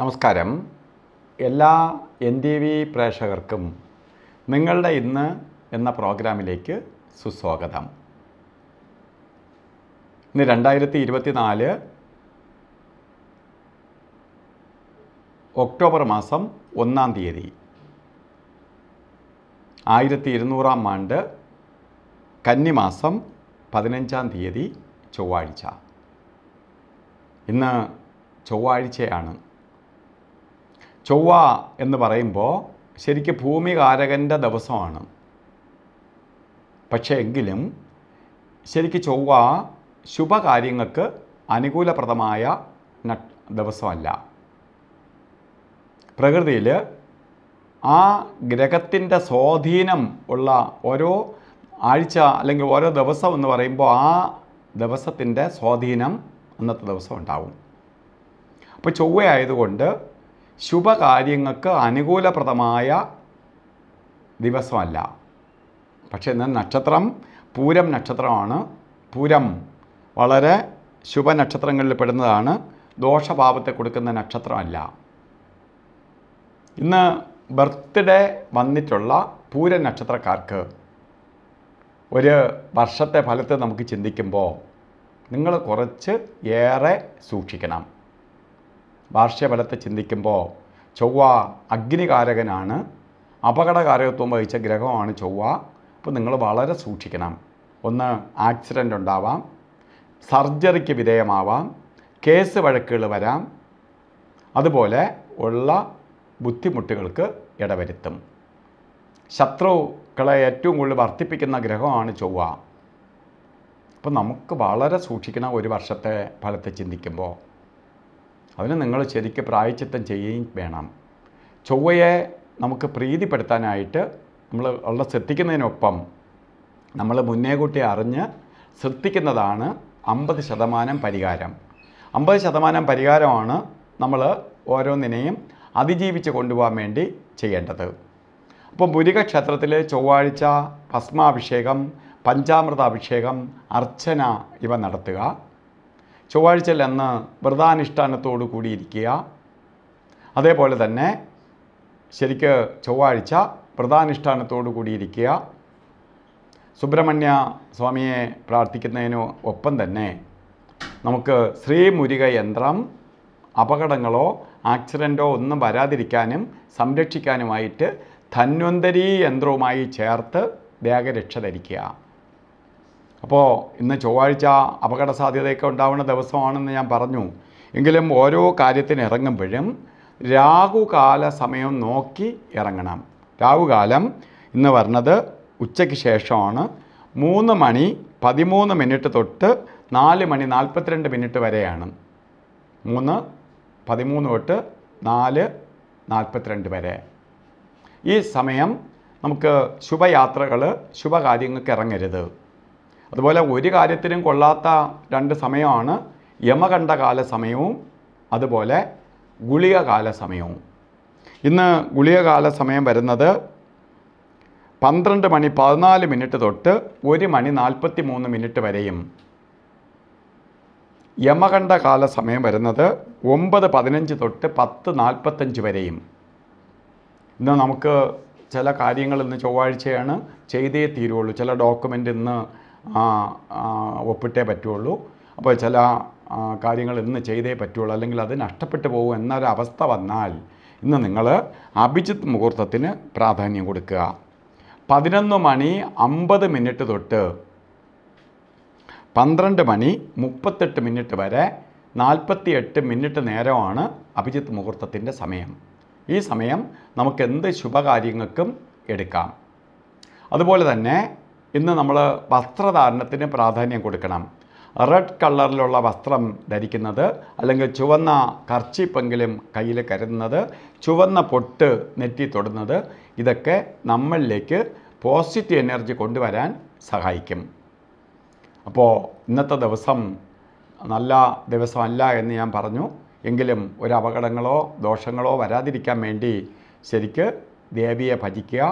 നമസ്കാരം എല്ലാ N T V പ്രേക്ഷകർക്കും നിങ്ങളുടെ ഇന്ന് എന്ന പ്രോഗ്രാമിലേക്ക് സുസ്വാഗതം ഇന്ന് രണ്ടായിരത്തി ഇരുപത്തി നാല് ഒക്ടോബർ മാസം ഒന്നാം തീയതി ആയിരത്തി ഇരുന്നൂറാം ആണ്ട് കന്നിമാസം പതിനഞ്ചാം തീയതി ചൊവ്വാഴ്ച ഇന്ന് ചൊവ്വാഴ്ചയാണ് ചൊവ്വ എന്ന് പറയുമ്പോൾ ശരിക്ക് ഭൂമികാരകൻ്റെ ദിവസമാണ് പക്ഷേ എങ്കിലും ശരിക്ക് ചൊവ്വ ശുഭകാര്യങ്ങൾക്ക് അനുകൂലപ്രദമായ ദിവസമല്ല പ്രകൃതിയിൽ ആ ഗ്രഹത്തിൻ്റെ സ്വാധീനം ഉള്ള ഓരോ ആഴ്ച അല്ലെങ്കിൽ ഓരോ ദിവസം എന്ന് പറയുമ്പോൾ ആ ദിവസത്തിൻ്റെ സ്വാധീനം അന്നത്തെ ദിവസം ഉണ്ടാവും അപ്പോൾ ചൊവ്വ ആയതുകൊണ്ട് ശുഭകാര്യങ്ങൾക്ക് അനുകൂലപ്രദമായ ദിവസമല്ല പക്ഷേ എന്നാൽ നക്ഷത്രം പൂരം നക്ഷത്രമാണ് പൂരം വളരെ ശുഭ നക്ഷത്രങ്ങളിൽ പെടുന്നതാണ് ദോഷഭാവത്തെ കൊടുക്കുന്ന നക്ഷത്രമല്ല ഇന്ന് ബർത്ത്ഡേ വന്നിട്ടുള്ള പൂര നക്ഷത്രക്കാർക്ക് ഒരു വർഷത്തെ ഫലത്തെ നമുക്ക് ചിന്തിക്കുമ്പോൾ നിങ്ങൾ കുറച്ച് ഏറെ സൂക്ഷിക്കണം ഭാഷ്യഫലത്തെ ചിന്തിക്കുമ്പോൾ ചൊവ്വ അഗ്നികാരകനാണ് അപകടകാരകത്വം വഹിച്ച ഗ്രഹമാണ് ചൊവ്വ അപ്പോൾ നിങ്ങൾ വളരെ സൂക്ഷിക്കണം ഒന്ന് ആക്സിഡൻ്റ് ഉണ്ടാവാം സർജറിക്ക് വിധേയമാവാം കേസ് വഴക്കുകൾ വരാം അതുപോലെ ഉള്ള ബുദ്ധിമുട്ടുകൾക്ക് ഇടവരുത്തും ശത്രുക്കളെ ഏറ്റവും കൂടുതൽ വർദ്ധിപ്പിക്കുന്ന ഗ്രഹമാണ് ചൊവ്വ അപ്പോൾ നമുക്ക് വളരെ സൂക്ഷിക്കണം ഒരു വർഷത്തെ ഫലത്തെ ചിന്തിക്കുമ്പോൾ അതിന് നിങ്ങൾ ശരിക്കും പ്രായച്ചിത്തം ചെയ്യുകയും വേണം ചൊവ്വയെ നമുക്ക് പ്രീതിപ്പെടുത്താനായിട്ട് നമ്മൾ ഉള്ള ശ്രദ്ധിക്കുന്നതിനൊപ്പം നമ്മൾ മുന്നേ കൂട്ടി അറിഞ്ഞ് ശ്രദ്ധിക്കുന്നതാണ് അമ്പത് ശതമാനം പരിഹാരം അമ്പത് ശതമാനം പരിഹാരമാണ് നമ്മൾ ഓരോന്നിനെയും അതിജീവിച്ച് കൊണ്ടുപോകാൻ വേണ്ടി ചെയ്യേണ്ടത് അപ്പോൾ മുരുകക്ഷേത്രത്തിൽ ചൊവ്വാഴ്ച ഭസ്മാഭിഷേകം പഞ്ചാമൃത അഭിഷേകം അർച്ചന ഇവ നടത്തുക ചൊവ്വാഴ്ച അന്ന് വ്രതാനുഷ്ഠാനത്തോടു കൂടിയിരിക്കുക അതേപോലെ തന്നെ ശരിക്ക് ചൊവ്വാഴ്ച വ്രതാനുഷ്ഠാനത്തോടു കൂടിയിരിക്കുക സുബ്രഹ്മണ്യ സ്വാമിയെ പ്രാർത്ഥിക്കുന്നതിനു ഒപ്പം തന്നെ നമുക്ക് ശ്രീമുരുക യന്ത്രം അപകടങ്ങളോ ആക്സിഡൻറ്റോ ഒന്നും വരാതിരിക്കാനും സംരക്ഷിക്കാനുമായിട്ട് ധന്വന്തരീ യന്ത്രവുമായി ചേർത്ത് ദേഹരക്ഷ ധരിക്കുക അപ്പോൾ ഇന്ന് ചൊവ്വാഴ്ച അപകട സാധ്യതയൊക്കെ ഉണ്ടാവുന്ന ദിവസമാണെന്ന് ഞാൻ പറഞ്ഞു എങ്കിലും ഓരോ കാര്യത്തിന് ഇറങ്ങുമ്പോഴും രാഹുകാല സമയം നോക്കി ഇറങ്ങണം രാഹുകാലം ഇന്ന് പറഞ്ഞത് ഉച്ചയ്ക്ക് ശേഷമാണ് മൂന്ന് മണി പതിമൂന്ന് മിനിറ്റ് തൊട്ട് നാല് മണി നാൽപ്പത്തിരണ്ട് മിനിറ്റ് വരെയാണ് മൂന്ന് പതിമൂന്ന് തൊട്ട് നാല് നാൽപ്പത്തിരണ്ട് വരെ ഈ സമയം നമുക്ക് ശുഭയാത്രകൾ ശുഭകാര്യങ്ങൾക്ക് ഇറങ്ങരുത് അതുപോലെ ഒരു കാര്യത്തിനും കൊള്ളാത്ത രണ്ട് സമയമാണ് യമകണ്ഠകാല സമയവും അതുപോലെ ഗുളികകാല സമയവും ഇന്ന് ഗുളികകാല സമയം വരുന്നത് പന്ത്രണ്ട് മണി പതിനാല് മിനിറ്റ് തൊട്ട് ഒരു മണി നാൽപ്പത്തി മൂന്ന് മിനിറ്റ് വരെയും യമകണ്ഠകാല സമയം വരുന്നത് ഒമ്പത് പതിനഞ്ച് തൊട്ട് പത്ത് നാൽപ്പത്തഞ്ച് വരെയും ഇന്ന് നമുക്ക് ചില കാര്യങ്ങൾ ഇന്ന് ചൊവ്വാഴ്ചയാണ് ചെയ്തേ തീരുള്ളൂ ചില ഡോക്യുമെൻ്റ് ഇന്ന് ഒപ്പിട്ടേ പറ്റുള്ളൂ അപ്പോൾ ചില കാര്യങ്ങൾ ഇന്ന് ചെയ്തേ പറ്റുള്ളൂ അല്ലെങ്കിൽ അത് നഷ്ടപ്പെട്ടു പോകും എന്നൊരു അവസ്ഥ വന്നാൽ ഇന്ന് നിങ്ങൾ അഭിജിത്ത് മുഹൂർത്തത്തിന് പ്രാധാന്യം കൊടുക്കുക പതിനൊന്ന് മണി അമ്പത് മിനിറ്റ് തൊട്ട് പന്ത്രണ്ട് മണി മുപ്പത്തെട്ട് മിനിറ്റ് വരെ നാൽപ്പത്തിയെട്ട് മിനിറ്റ് നേരമാണ് അഭിജിത്ത് മുഹൂർത്തത്തിൻ്റെ സമയം ഈ സമയം നമുക്ക് എന്ത് ശുഭകാര്യങ്ങൾക്കും എടുക്കാം അതുപോലെ തന്നെ ഇന്ന് നമ്മൾ വസ്ത്രധാരണത്തിന് പ്രാധാന്യം കൊടുക്കണം റെഡ് കളറിലുള്ള വസ്ത്രം ധരിക്കുന്നത് അല്ലെങ്കിൽ ചുവന്ന കർച്ചിപ്പെങ്കിലും കയ്യിൽ കരുതുന്നത് ചുവന്ന പൊട്ട് നെറ്റി തൊടുന്നത് ഇതൊക്കെ നമ്മളിലേക്ക് പോസിറ്റീവ് എനർജി കൊണ്ടുവരാൻ സഹായിക്കും അപ്പോൾ ഇന്നത്തെ ദിവസം നല്ല ദിവസമല്ല എന്ന് ഞാൻ പറഞ്ഞു എങ്കിലും ഒരു അപകടങ്ങളോ ദോഷങ്ങളോ വരാതിരിക്കാൻ വേണ്ടി ശരിക്ക് ദേവിയെ ഭജിക്കുക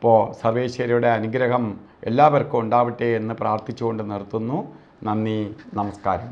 അപ്പോൾ സർവേശ്വരിയുടെ അനുഗ്രഹം എല്ലാവർക്കും ഉണ്ടാവട്ടെ എന്ന് പ്രാർത്ഥിച്ചുകൊണ്ട് നിർത്തുന്നു നന്ദി നമസ്കാരം